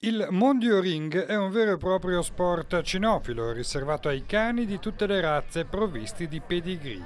Il Mondio Ring è un vero e proprio sport cinofilo riservato ai cani di tutte le razze provvisti di pedigree.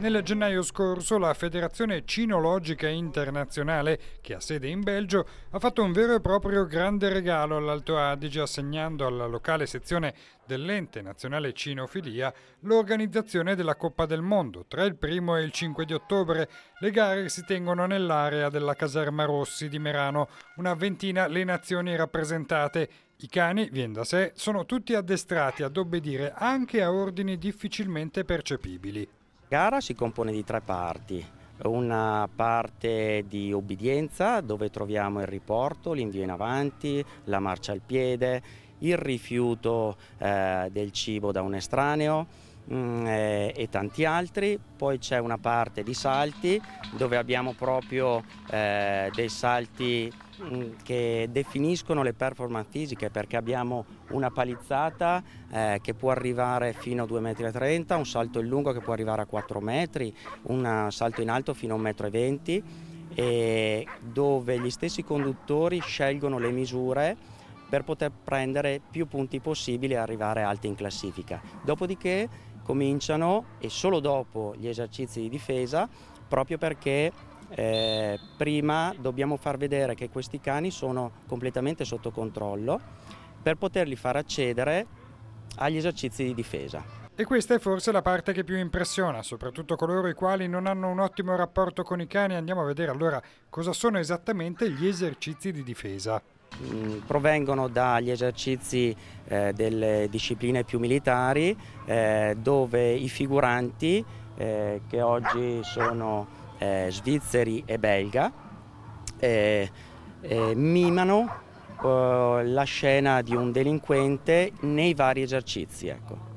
Nel gennaio scorso la Federazione Cinologica Internazionale, che ha sede in Belgio, ha fatto un vero e proprio grande regalo all'Alto Adige assegnando alla locale sezione dell'ente nazionale Cinofilia l'organizzazione della Coppa del Mondo tra il 1 e il 5 di ottobre. Le gare si tengono nell'area della Caserma Rossi di Merano, una ventina le nazioni rappresentate i cani, vien da sé, sono tutti addestrati ad obbedire anche a ordini difficilmente percepibili. La gara si compone di tre parti, una parte di obbedienza dove troviamo il riporto, l'invio in avanti, la marcia al piede, il rifiuto eh, del cibo da un estraneo, Mm, eh, e tanti altri. Poi c'è una parte di salti dove abbiamo proprio eh, dei salti mm, che definiscono le performance fisiche perché abbiamo una palizzata eh, che può arrivare fino a 2,30 m, un salto in lungo che può arrivare a 4 metri, un salto in alto fino a 1,20 m dove gli stessi conduttori scelgono le misure per poter prendere più punti possibili e arrivare alti in classifica. Dopodiché cominciano e solo dopo gli esercizi di difesa proprio perché eh, prima dobbiamo far vedere che questi cani sono completamente sotto controllo per poterli far accedere agli esercizi di difesa. E questa è forse la parte che più impressiona, soprattutto coloro i quali non hanno un ottimo rapporto con i cani. Andiamo a vedere allora cosa sono esattamente gli esercizi di difesa. Mm, provengono dagli esercizi eh, delle discipline più militari eh, dove i figuranti eh, che oggi sono eh, svizzeri e belga eh, eh, mimano la scena di un delinquente nei vari esercizi. Ecco.